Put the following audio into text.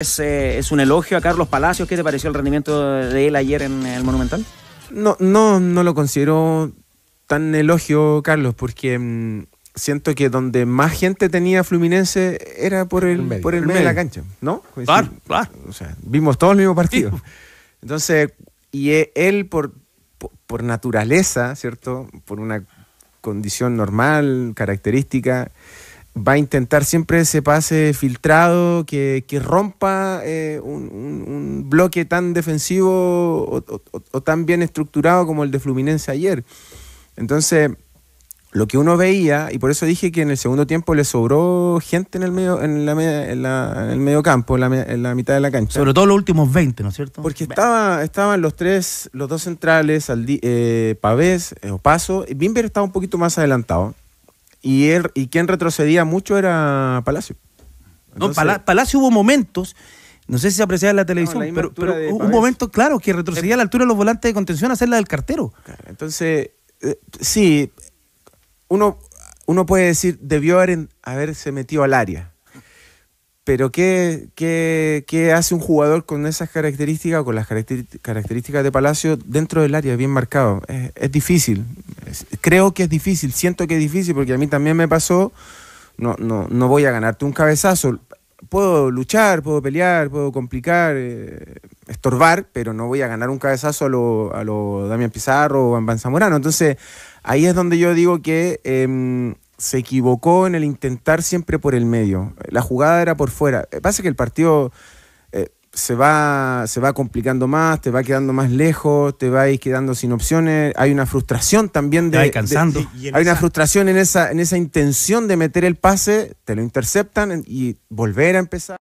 Eh, es, un elogio a Carlos Palacios. ¿Qué te pareció el rendimiento de él ayer en el Monumental? No, no, no lo considero tan elogio, Carlos, porque mm, siento que donde más gente tenía Fluminense era por el, por el, medio, de la cancha, ¿no? Claro, claro. O sea, vimos todos el mismo partido. Entonces, y e, él por, por naturaleza, ¿cierto? Por una condición normal, característica va a intentar siempre ese pase filtrado que, rompa eh, un, bloque tan defensivo o, tan bien estructurado como el de Fluminense ayer. Entonces, lo que uno veía, y por eso dije que en el segundo tiempo le sobró gente en el medio, en la, el campo, en la, mitad de la cancha. Sobre todo los últimos 20, ¿no es cierto? Porque estaba, estaban los tres, los dos centrales, eh, Pavés, eh, Opaso, Bimber estaba un poquito más adelantado y, él, y quien retrocedía mucho era Palacio. no, Palacio hubo momentos, no sé si se apreciaba en la televisión, pero, hubo un momento claro que retrocedía a la altura de los volantes de contención a hacerla del cartero. Entonces, eh, sí, uno, uno puede decir, debió haber haberse metido al área. Pero ¿qué, hace un jugador con esas características, o con las características de Palacio dentro del área, bien marcado? Es, es difícil creo que es difícil, siento que es difícil porque a mí también me pasó, no, no, voy a ganarte un cabezazo. Puedo luchar, puedo pelear, puedo complicar, eh, estorbar, pero no voy a ganar un cabezazo a lo, a Damián Pizarro o a Van Zamorano. Entonces, ahí es donde yo digo que em, se equivocó en el intentar siempre por el medio. La jugada era por fuera. Pasa que el partido se va, se va complicando más, te va quedando más lejos, te vais quedando sin opciones, hay una frustración también de... cansando. hay una frustración en esa, en esa intención de meter el pase, te lo interceptan y volver a empezar.